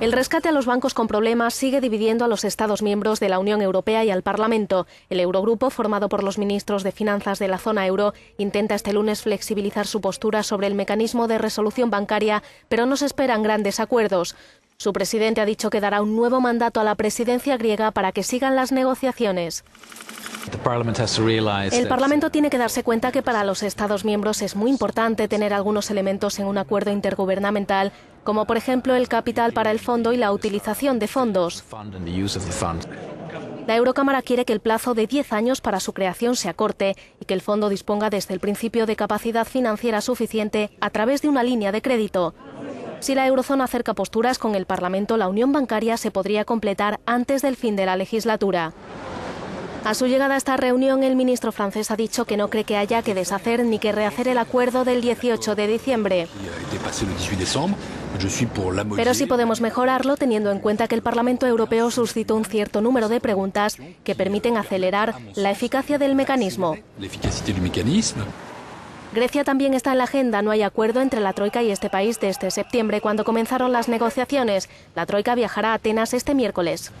El rescate a los bancos con problemas sigue dividiendo a los Estados miembros de la Unión Europea y al Parlamento. El Eurogrupo, formado por los ministros de Finanzas de la zona euro, intenta este lunes flexibilizar su postura sobre el mecanismo de resolución bancaria, pero no se esperan grandes acuerdos. Su presidente ha dicho que dará un nuevo mandato a la presidencia griega para que sigan las negociaciones. El Parlamento tiene que darse cuenta que para los Estados miembros es muy importante tener algunos elementos en un acuerdo intergubernamental, como por ejemplo el capital para el fondo y la utilización de fondos. La Eurocámara quiere que el plazo de 10 años para su creación sea corte y que el fondo disponga desde el principio de capacidad financiera suficiente a través de una línea de crédito. Si la eurozona acerca posturas con el Parlamento, la unión bancaria se podría completar antes del fin de la legislatura. A su llegada a esta reunión, el ministro francés ha dicho que no cree que haya que deshacer ni que rehacer el acuerdo del 18 de diciembre. Pero sí podemos mejorarlo teniendo en cuenta que el Parlamento Europeo suscitó un cierto número de preguntas que permiten acelerar la eficacia del mecanismo. Grecia también está en la agenda. No hay acuerdo entre la Troika y este país desde septiembre, cuando comenzaron las negociaciones. La Troika viajará a Atenas este miércoles.